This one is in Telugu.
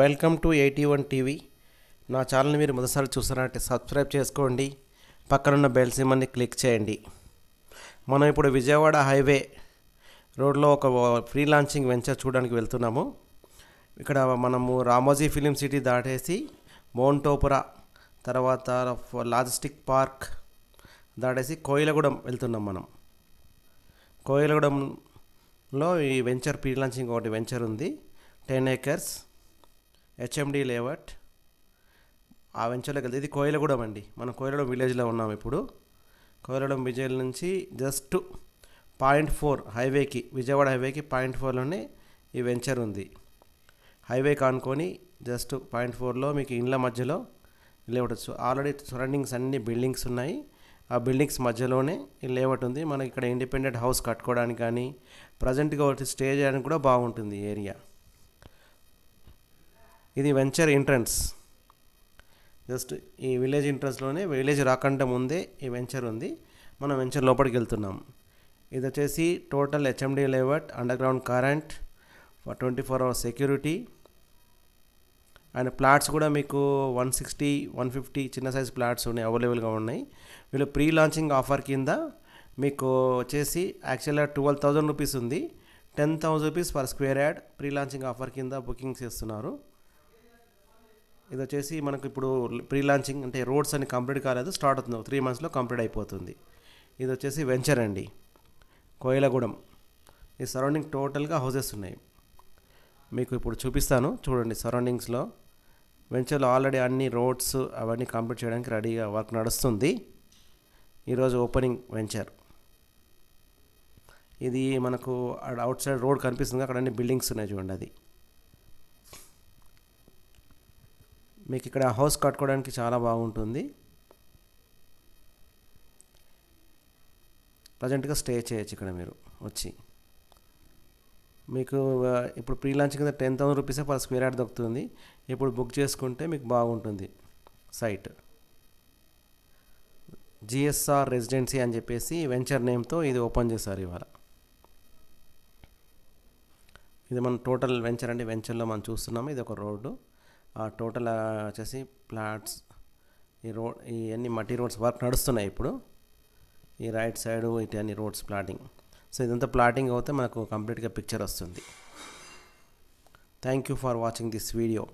welcome to eighty one TV నా ఛానల్ని మీరు మొదటిసారి చూసారంటే సబ్స్క్రైబ్ చేసుకోండి పక్కనున్న బెల్ సిమ్మని క్లిక్ చేయండి మనం ఇప్పుడు విజయవాడ హైవే రోడ్లో ఒక ఫ్రీ లాంచింగ్ వెంచర్ చూడడానికి వెళ్తున్నాము ఇక్కడ మనము రామోజీ ఫిలిం సిటీ దాటేసి మోంటోపురా తర్వాత లాజిస్టిక్ పార్క్ దాటేసి కోయిలగూడెం వెళ్తున్నాం మనం కోయిలగూడెంలో ఈ వెంచర్ ఫ్రీ లాంచింగ్ ఒకటి వెంచర్ ఉంది టెన్ ఏకర్స్ హెచ్ఎండి లేవట్ ఆ వెంచర్లోకి వెళ్తే ఇది కోయిలగూడెం అండి మనం కోయిలగూడెం విలేజ్లో ఉన్నాం ఇప్పుడు కోయిలగూడెం విజయల్ నుంచి జస్ట్ పాయింట్ ఫోర్ హైవేకి విజయవాడ హైవేకి పాయింట్ ఫోర్లోనే ఈ వెంచర్ ఉంది హైవే కానుకొని జస్ట్ పాయింట్ ఫోర్లో మీకు ఇండ్ల మధ్యలో లేఅవుట్ వచ్చు ఆల్రెడీ సరౌండింగ్స్ అన్ని బిల్డింగ్స్ ఉన్నాయి ఆ బిల్డింగ్స్ మధ్యలోనే లేఅవుట్ ఉంది మనకి ఇక్కడ ఇండిపెండెంట్ హౌస్ కట్టుకోవడానికి కానీ ప్రజెంట్గా వచ్చి స్టే చేయడానికి కూడా బాగుంటుంది ఏరియా ఇది వెంచర్ ఎంట్రన్స్ జస్ట్ ఈ విలేజ్ ఎంట్రన్స్లోనే విలేజ్ రాకుండా ముందే ఈ వెంచర్ ఉంది మనం వెంచర్ లోపలికి వెళ్తున్నాం ఇది వచ్చేసి total HMD layout ground current for twenty four hours security and plots కూడా మీకు వన్ సిక్స్టీ వన్ ఫిఫ్టీ చిన్న సైజ్ ప్లాట్స్ ఉన్నాయి అవైలబుల్గా ఉన్నాయి వీళ్ళు ప్రీ లాంచింగ్ ఆఫర్ కింద మీకు వచ్చేసి యాక్చువల్గా ట్వెల్వ్ థౌజండ్ రూపీస్ ఉంది ten thousand rupees per square yard pre launching offer కింద బుకింగ్స్ చేస్తున్నారు ఇది వచ్చేసి మనకు ఇప్పుడు ప్రీ లాంచింగ్ అంటే రోడ్స్ అని కంప్లీట్ కాలేదు స్టార్ట్ అవుతుంది త్రీ మంత్స్లో కంప్లీట్ అయిపోతుంది ఇది వచ్చేసి వెంచర్ అండి కోయిలగూడెం ఈ సరౌండింగ్ టోటల్గా హౌసెస్ ఉన్నాయి మీకు ఇప్పుడు చూపిస్తాను చూడండి సరౌండింగ్స్లో వెంచర్లో ఆల్రెడీ అన్ని రోడ్స్ అవన్నీ కంప్లీట్ చేయడానికి రెడీగా వర్క్ నడుస్తుంది ఈరోజు ఓపెనింగ్ వెంచర్ ఇది మనకు అవుట్ సైడ్ రోడ్ కనిపిస్తుంది అక్కడ అన్ని బిల్డింగ్స్ ఉన్నాయి చూడండి అది మీకు ఇక్కడ హౌస్ కట్టుకోవడానికి చాలా బాగుంటుంది ప్రజెంట్గా స్టే చేయొచ్చు ఇక్కడ మీరు వచ్చి మీకు ఇప్పుడు ప్రీ లాంచ్ కింద టెన్ థౌసండ్ రూపీసే పర్ స్క్వేర్ యార్డ్ దొరుకుతుంది ఇప్పుడు బుక్ చేసుకుంటే మీకు బాగుంటుంది సైట్ జిఎస్ఆర్ రెసిడెన్సీ అని చెప్పేసి వెంచర్ నేమ్తో ఇది ఓపెన్ చేశారు ఇవాళ ఇది మనం టోటల్ వెంచర్ అంటే వెంచర్లో మనం చూస్తున్నాము ఇది ఒక రోడ్డు టోటల్ వచ్చేసి ప్లాట్స్ ఈ రోడ్ ఈ అన్ని మట్టి రోడ్స్ వర్క్ నడుస్తున్నాయి ఇప్పుడు ఈ రైట్ సైడ్ ఇటు అన్ని రోడ్స్ ప్లాటింగ్ సో ఇదంతా ప్లాటింగ్ అవుతే మనకు కంప్లీట్గా పిక్చర్ వస్తుంది thank you for watching this video